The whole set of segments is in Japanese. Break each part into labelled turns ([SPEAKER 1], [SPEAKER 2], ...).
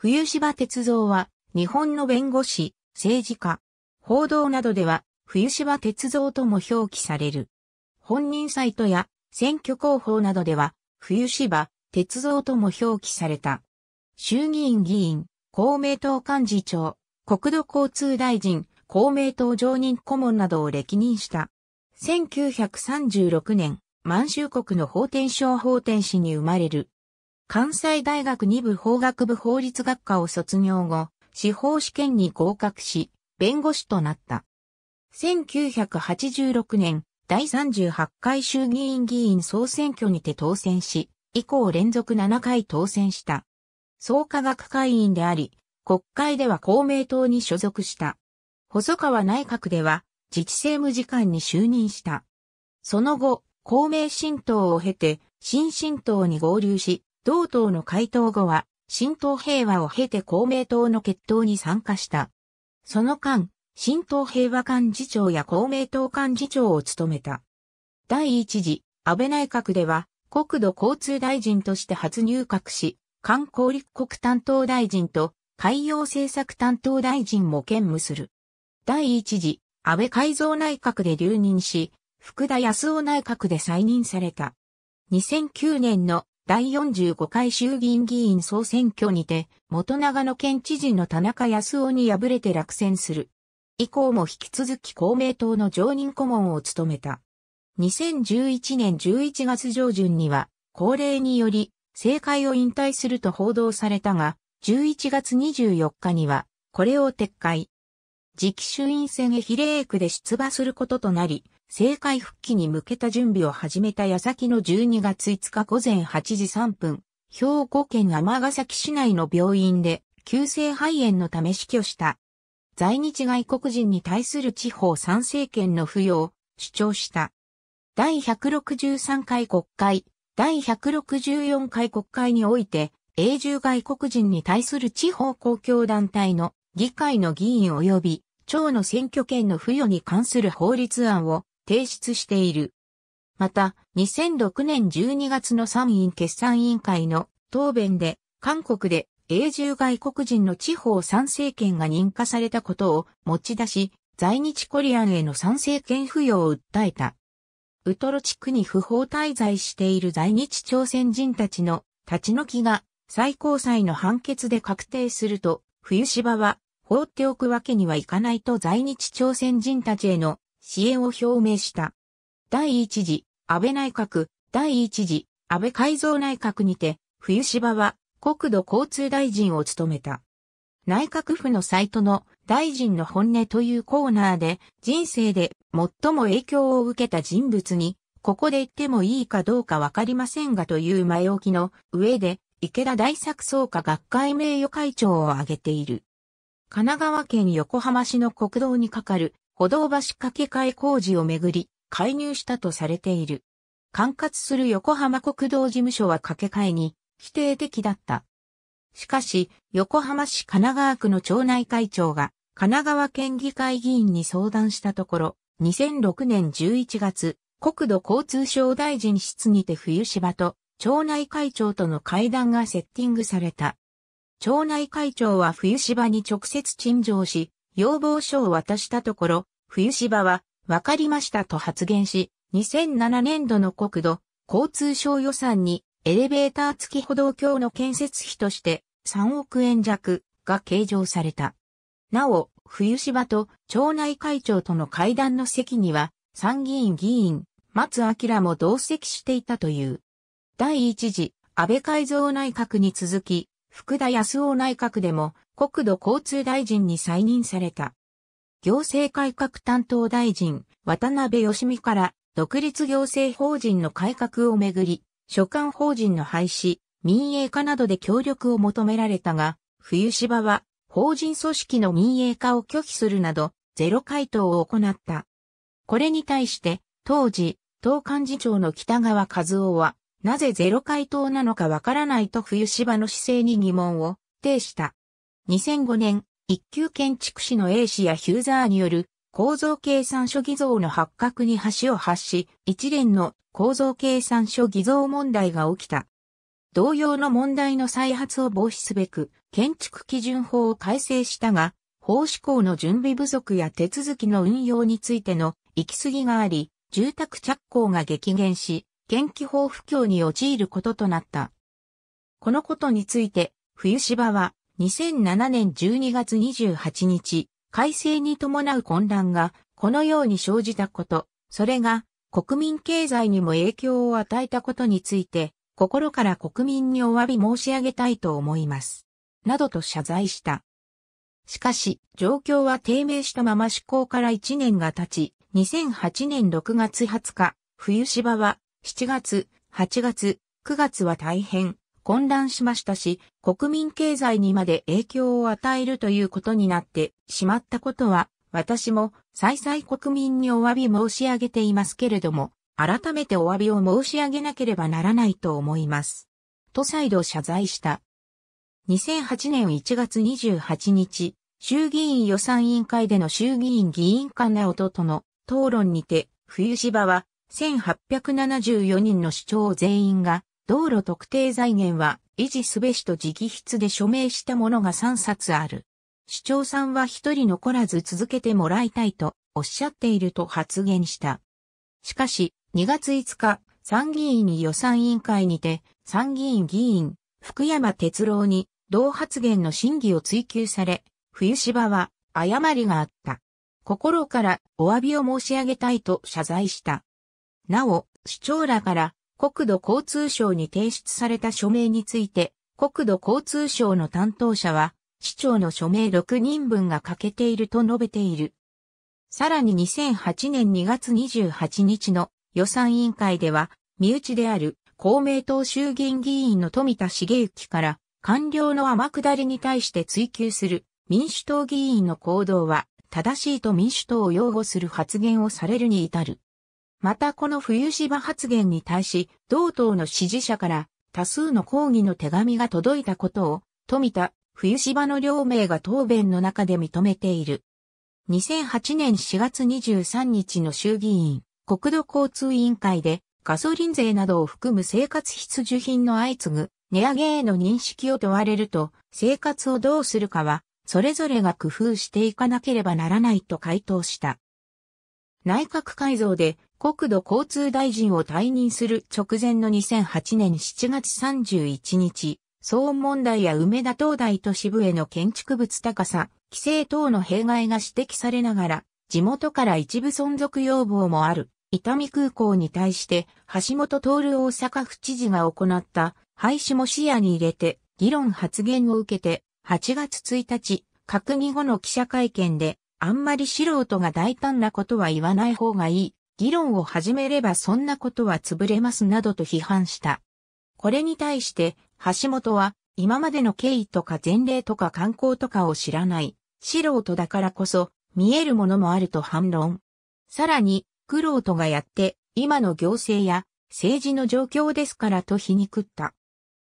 [SPEAKER 1] 冬柴哲道は、日本の弁護士、政治家、報道などでは、冬柴哲道とも表記される。本人サイトや選挙広報などでは、冬柴哲道とも表記された。衆議院議員、公明党幹事長、国土交通大臣、公明党常任顧問などを歴任した。1936年、満州国の法天省法天市に生まれる。関西大学二部法学部法律学科を卒業後、司法試験に合格し、弁護士となった。1986年、第38回衆議院議員総選挙にて当選し、以降連続7回当選した。総科学会員であり、国会では公明党に所属した。細川内閣では、自治政務次官に就任した。その後、公明新党を経て、新新党に合流し、同党の回答後は、新党平和を経て公明党の決闘に参加した。その間、新党平和幹事長や公明党幹事長を務めた。第一次、安倍内閣では、国土交通大臣として初入閣し、観光立国担当大臣と海洋政策担当大臣も兼務する。第一次、安倍改造内閣で留任し、福田康夫内閣で再任された。2009年の第45回衆議院議員総選挙にて、元長野県知事の田中康夫に敗れて落選する。以降も引き続き公明党の常任顧問を務めた。2011年11月上旬には、高齢により、政界を引退すると報道されたが、11月24日には、これを撤回。次期衆院選へ比例区で出馬することとなり、政界復帰に向けた準備を始めた矢先の12月5日午前8時3分、兵庫県ヶ崎市内の病院で急性肺炎のため死去した。在日外国人に対する地方参政権の付与を主張した。第163回国会、第164回国会において、永住外国人に対する地方公共団体の議会の議員及び、町の選挙権の付与に関する法律案を提出している。また、2006年12月の参院決算委員会の答弁で、韓国で永住外国人の地方参政権が認可されたことを持ち出し、在日コリアンへの参政権付与を訴えた。ウトロ地区に不法滞在している在日朝鮮人たちの立ち退きが最高裁の判決で確定すると、冬芝は放っておくわけにはいかないと在日朝鮮人たちへの支援を表明した。第一次、安倍内閣、第一次、安倍改造内閣にて、冬芝は国土交通大臣を務めた。内閣府のサイトの大臣の本音というコーナーで人生で最も影響を受けた人物にここで言ってもいいかどうかわかりませんがという前置きの上で池田大作総科学会名誉会長を挙げている。神奈川県横浜市の国道にかかる歩道橋掛け替え工事をめぐり、介入したとされている。管轄する横浜国道事務所は掛け替えに否定的だった。しかし、横浜市神奈川区の町内会長が神奈川県議会議員に相談したところ、2006年11月、国土交通省大臣室にて冬芝と町内会長との会談がセッティングされた。町内会長は冬芝に直接陳情し、要望書を渡したところ、冬芝は、わかりましたと発言し、2007年度の国土、交通省予算に、エレベーター付き歩道橋の建設費として、3億円弱が計上された。なお、冬芝と町内会長との会談の席には、参議院議員、松明も同席していたという。第一次、安倍改造内閣に続き、福田康夫内閣でも、国土交通大臣に再任された。行政改革担当大臣、渡辺義美から独立行政法人の改革をめぐり、所管法人の廃止、民営化などで協力を求められたが、冬芝は法人組織の民営化を拒否するなど、ゼロ回答を行った。これに対して、当時、党幹事長の北川和夫は、なぜゼロ回答なのかわからないと冬芝の姿勢に疑問を呈した。2005年、一級建築士の A 氏やヒューザーによる構造計算書偽造の発覚に橋を発し、一連の構造計算書偽造問題が起きた。同様の問題の再発を防止すべく、建築基準法を改正したが、法施行の準備不足や手続きの運用についての行き過ぎがあり、住宅着工が激減し、現気法不況に陥ることとなった。このことについて、冬芝は、2007年12月28日、改正に伴う混乱がこのように生じたこと、それが国民経済にも影響を与えたことについて、心から国民にお詫び申し上げたいと思います。などと謝罪した。しかし、状況は低迷したまま施行から1年が経ち、2008年6月20日、冬芝は7月、8月、9月は大変混乱しましたし、国民経済にまで影響を与えるということになってしまったことは、私も再々国民にお詫び申し上げていますけれども、改めてお詫びを申し上げなければならないと思います。と再度謝罪した。2008年1月28日、衆議院予算委員会での衆議院議員間な弟との討論にて、冬芝は1874人の主張全員が道路特定財源は維持すべしと直筆で署名したものが3冊ある。市長さんは一人残らず続けてもらいたいとおっしゃっていると発言した。しかし、2月5日、参議院に予算委員会にて、参議院議員、福山哲郎に、同発言の審議を追求され、冬芝は、誤りがあった。心からお詫びを申し上げたいと謝罪した。なお、市長らから国土交通省に提出された署名について、国土交通省の担当者は、市長の署名6人分が欠けていると述べている。さらに2008年2月28日の予算委員会では、身内である公明党衆議院議員の富田茂之から官僚の天下りに対して追及する民主党議員の行動は正しいと民主党を擁護する発言をされるに至る。またこの冬芝発言に対し、同党の支持者から多数の抗議の手紙が届いたことを、富田、冬芝の両名が答弁の中で認めている。2008年4月23日の衆議院、国土交通委員会で、ガソリン税などを含む生活必需品の相次ぐ値上げへの認識を問われると、生活をどうするかは、それぞれが工夫していかなければならないと回答した。内閣改造で国土交通大臣を退任する直前の2008年7月31日、騒音問題や梅田東大都市部への建築物高さ、規制等の弊害が指摘されながら、地元から一部存続要望もある、伊丹空港に対して、橋本徹大阪府知事が行った廃止も視野に入れて、議論発言を受けて、8月1日、閣議後の記者会見で、あんまり素人が大胆なことは言わない方がいい。議論を始めればそんなことは潰れますなどと批判した。これに対して、橋本は、今までの経緯とか前例とか観光とかを知らない、素人だからこそ、見えるものもあると反論。さらに、苦労とがやって、今の行政や政治の状況ですからと皮肉った。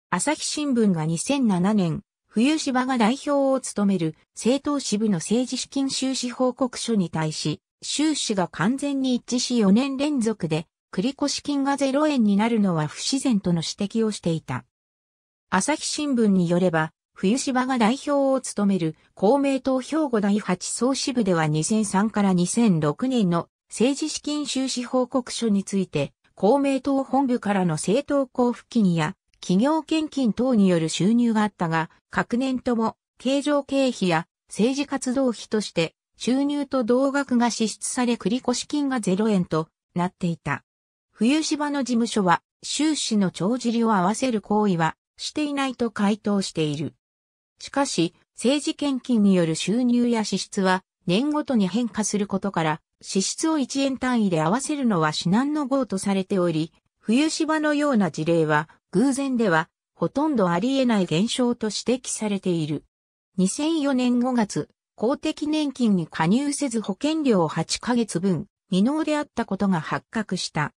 [SPEAKER 1] 朝日新聞が2007年、冬芝が代表を務める政党支部の政治資金収支報告書に対し、収支が完全に一致し4年連続で繰越金が0円になるのは不自然との指摘をしていた。朝日新聞によれば、冬芝が代表を務める公明党兵庫第8総支部では2003から2006年の政治資金収支報告書について、公明党本部からの政党交付金や企業献金等による収入があったが、各年とも経常経費や政治活動費として収入と同額が支出され繰越金が0円となっていた。冬芝の事務所は、収支の帳尻を合わせる行為はしていないと回答している。しかし、政治献金による収入や支出は年ごとに変化することから、支出を1円単位で合わせるのは至難の号とされており、冬芝のような事例は偶然ではほとんどあり得ない現象と指摘されている。2004年5月、公的年金に加入せず保険料8ヶ月分未納であったことが発覚した。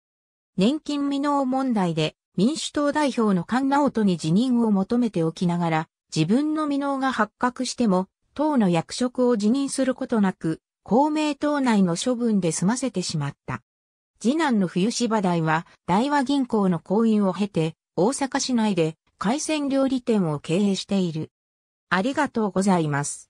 [SPEAKER 1] 年金未納問題で民主党代表の菅直人に辞任を求めておきながら自分の未納が発覚しても党の役職を辞任することなく公明党内の処分で済ませてしまった。次男の冬芝大は大和銀行の行員を経て大阪市内で海鮮料理店を経営している。ありがとうございます。